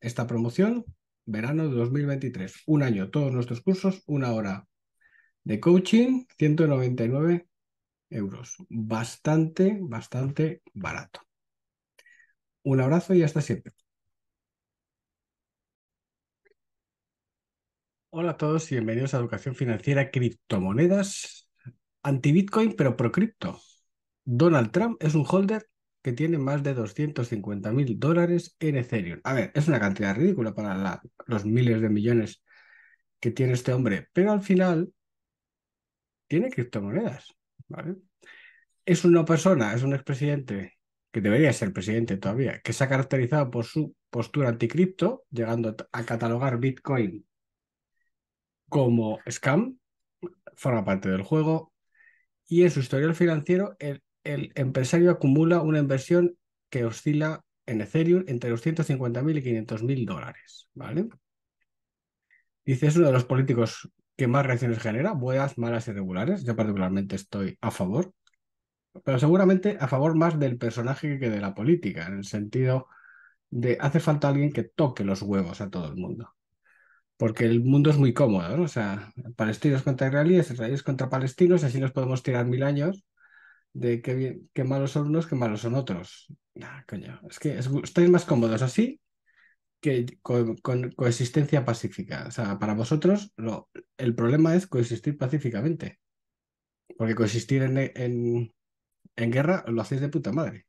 esta promoción, verano de 2023. Un año, todos nuestros cursos, una hora de coaching, 199 euros. Bastante, bastante barato. Un abrazo y hasta siempre. Hola a todos y bienvenidos a Educación Financiera Criptomonedas, anti-Bitcoin pero pro cripto. Donald Trump es un holder que tiene más de 250 mil dólares en Ethereum. A ver, es una cantidad ridícula para los miles de millones que tiene este hombre, pero al final tiene criptomonedas. ¿vale? Es una persona, es un expresidente que debería ser presidente todavía, que se ha caracterizado por su postura anticripto, llegando a catalogar Bitcoin como scam, forma parte del juego, y en su historial financiero el el empresario acumula una inversión que oscila en Ethereum entre los 150.000 y 500.000 dólares, ¿vale? Dice, es uno de los políticos que más reacciones genera, buenas, malas y regulares. Yo particularmente estoy a favor, pero seguramente a favor más del personaje que de la política, en el sentido de hace falta alguien que toque los huevos a todo el mundo. Porque el mundo es muy cómodo, ¿no? O sea, palestinos contra israelíes, israelíes contra palestinos, así nos podemos tirar mil años de qué, bien, qué malos son unos, qué malos son otros. coño, es que estáis más cómodos así que con, coexistencia pacífica. O sea, para vosotros lo, el problema es coexistir pacíficamente. Porque coexistir en, en, guerra lo hacéis de puta madre.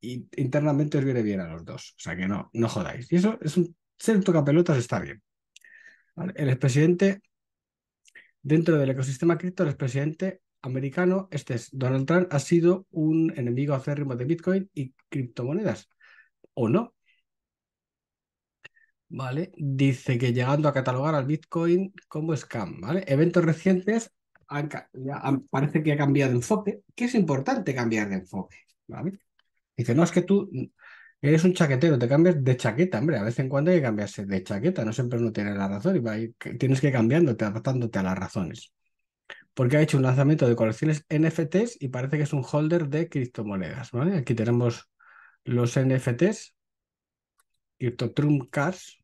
Y internamente os viene bien a los dos. O sea que no, no jodáis. Y eso es un ser un tocapelotas está bien. El expresidente, dentro del ecosistema cripto, el expresidente americano, este es Donald Trump, ha sido un enemigo acérrimo de Bitcoin y criptomonedas. ¿O no? ¿Vale? Dice que llegando a catalogar al Bitcoin como scam, ¿vale? Eventos recientes parece que ha cambiado de enfoque, que es importante cambiar de enfoque, Dice, no, es que tú eres un chaquetero, te cambias de chaqueta, hombre, a veces en cuando hay que cambiarse de chaqueta, no siempre uno tiene la razón y tienes que ir cambiándote, adaptándote a las razones porque ha hecho un lanzamiento de colecciones NFTs y parece que es un holder de criptomonedas, ¿vale? Aquí tenemos los NFTs, CryptoTrum Cars,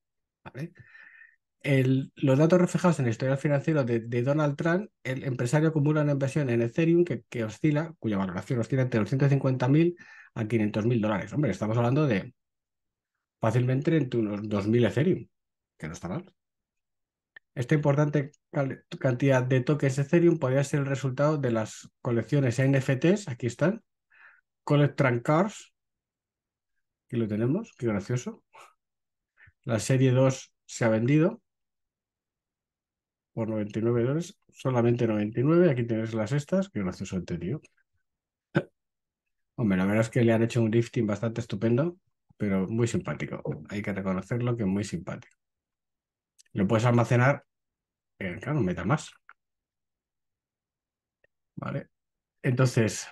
los datos reflejados en el historial financiero de, Donald Trump, el empresario acumula una inversión en Ethereum que, que oscila, cuya valoración oscila entre los 150.000 a 500.000 dólares. Hombre, estamos hablando de fácilmente entre unos 2.000 Ethereum, que no está mal. Esta importante cantidad de toques tokens Ethereum podría ser el resultado de las colecciones NFTs, aquí están, Collectran Cars, aquí lo tenemos, qué gracioso. La serie 2 se ha vendido por 99 dólares, solamente 99, aquí tienes las estas, qué gracioso este tío. Hombre, la verdad es que le han hecho un lifting bastante estupendo, pero muy simpático. Hay que reconocerlo que es muy simpático lo puedes almacenar en, claro, meta más Vale. Entonces,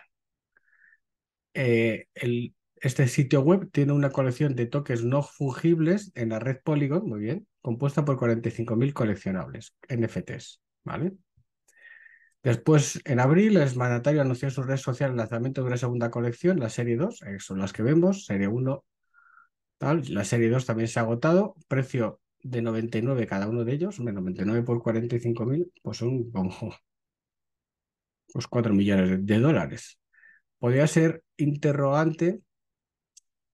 eh, el, este sitio web tiene una colección de toques no fungibles en la red Polygon, muy bien, compuesta por 45.000 coleccionables, NFTs, ¿vale? Después, en abril, el mandatario anunció en su red social el lanzamiento de una segunda colección, la serie 2, eh, son las que vemos, serie 1, tal. La serie 2 también se ha agotado, precio de 99 cada uno de ellos, 99 por 45 mil, pues son como pues 4 millones de, dólares. Podría ser interrogante,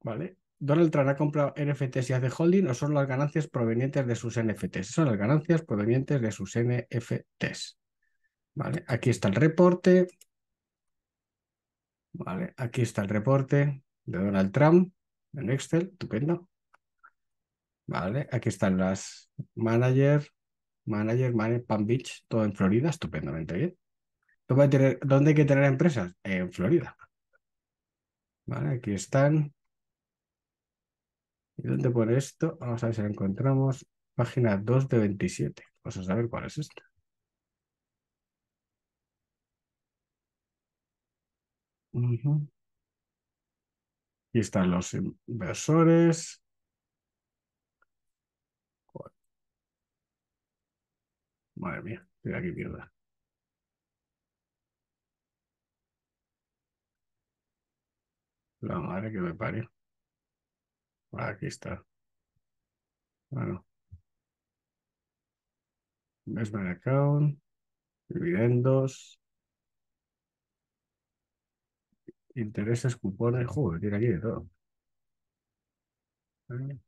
¿vale? Donald Trump ha comprado NFTs y hace holding o son las ganancias provenientes de sus NFTs. Son las ganancias provenientes de sus NFTs. Vale, aquí está el reporte. Vale, aquí está el reporte de Donald Trump en Excel, estupendo. Vale, aquí están las manager, manager, manager, Palm Beach, todo en Florida, estupendamente bien. ¿Dónde hay, que tener empresas? En Florida. Vale, aquí están. ¿Y dónde pone esto? Vamos a ver si lo encontramos. Página 2 de 27. Vamos a saber cuál es esta. Aquí están los inversores. Madre mía, mira qué mierda. La madre que me parió. Ah, aquí está. Bueno. Investment account, dividendos, intereses, cupones, joder, tiene aquí de todo. Eh.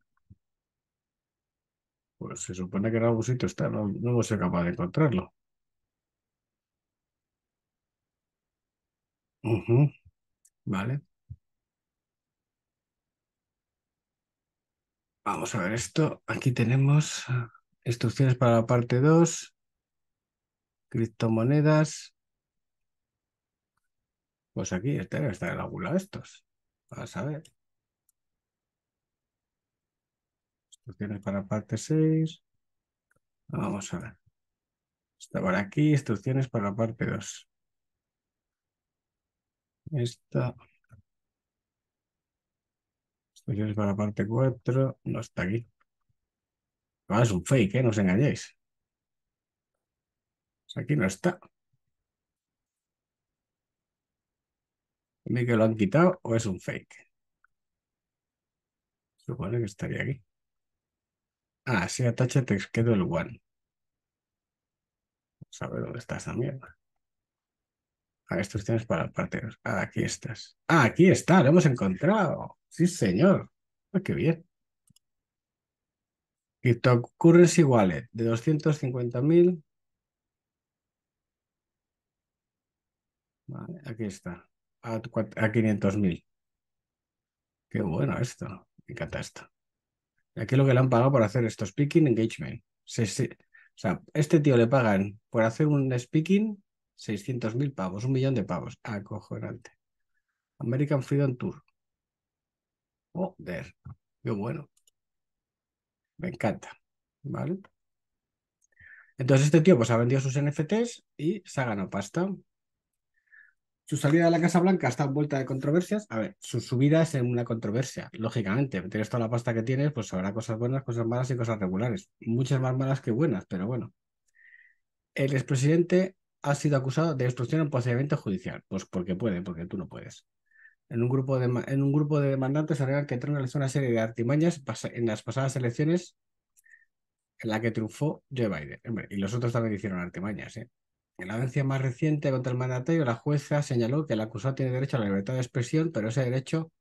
Pues se supone que en algún sitio está, no, no hemos capaz de encontrarlo. Vale. Vamos a ver esto. Aquí tenemos ah, instrucciones para la parte 2, criptomonedas. Pues aquí, está el estar de estos. A ver. para parte 6. Vamos a ver. por aquí instrucciones para la parte 2. Esta. Instrucciones para la parte 4. No está aquí. Ah, es un fake, ¿eh? No os engañéis. Pues aquí no está. Ni que lo han quitado o es un fake. Se Supone que estaría aquí. Ah, sí, atache, text, quedó el one. Vamos a ver dónde está esa mierda. ah, estos tienes para parteros. Ah, aquí estás. Ah, aquí está, lo hemos encontrado. Sí, señor. Ah, qué bien. Y Cryptocurrency Wallet de 250.000. Vale, aquí está. A, a 500.000. Qué bueno esto. Me encanta esto. Aquí lo que le han pagado por hacer esto, speaking engagement. o sea, este tío le pagan por hacer un speaking 600.000 pavos, un millón de pavos. Acojonante. American Freedom Tour. Joder, qué bueno. Me encanta. ¿Vale? Entonces este tío pues ha vendido sus NFTs y se ha ganado pasta. Su salida de la Casa Blanca está envuelta de controversias. A ver, su subida es en una controversia, lógicamente. Tienes toda la pasta que tienes, pues habrá cosas buenas, cosas malas y cosas regulares. Muchas más malas que buenas, pero bueno. El expresidente ha sido acusado de obstrucción en procedimiento judicial. Pues porque puede, porque tú no puedes. En un grupo de, en un grupo de demandantes que Trump realizó una serie de artimañas en las pasadas elecciones en la que triunfó Joe Biden. Hombre, y los otros también hicieron artimañas, ¿eh? En la audiencia más reciente contra el mandatario, la jueza señaló que el acusado tiene derecho a la libertad de expresión, pero ese derecho,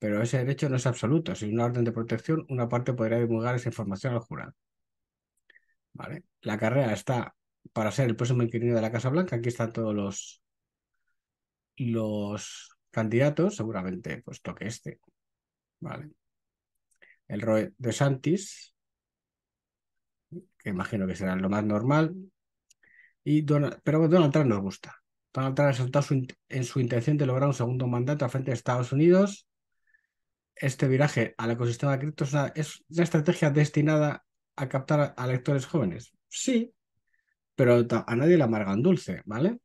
pero ese derecho no es absoluto. Sin una orden de protección, una parte podría divulgar esa información al jurado. ¿Vale? La carrera está para ser el próximo inquilino de la Casa Blanca. Aquí están todos los, los candidatos, seguramente pues toque este. ¿Vale? El ROE de Santis, que imagino que será lo más normal, y pero Donald Trump nos gusta. Donald Trump ha en su intención de lograr un segundo mandato frente de Estados Unidos. Este viraje al ecosistema de cripto es una, estrategia destinada a captar a lectores jóvenes. Sí, pero a nadie le amargan dulce, ¿vale?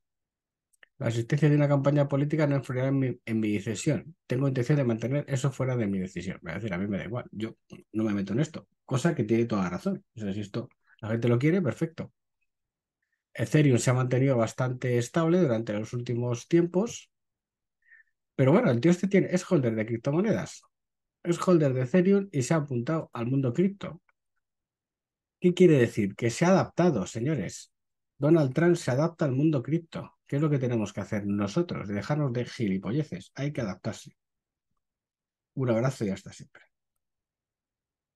La existencia de una campaña política no influirá en mi, decisión. Tengo intención de mantener eso fuera de mi decisión. decir, a mí me da igual. Yo no me meto en esto. Cosa que tiene toda la razón. esto la gente lo quiere, perfecto. Ethereum se ha mantenido bastante estable durante los últimos tiempos. Pero bueno, el tío este tiene, es holder de criptomonedas, es holder de Ethereum y se ha apuntado al mundo cripto. ¿Qué quiere decir? Que se ha adaptado, señores. Donald Trump se adapta al mundo cripto. ¿Qué es lo que tenemos que hacer nosotros? Dejarnos de gilipolleces. Hay que adaptarse. Un abrazo y hasta siempre.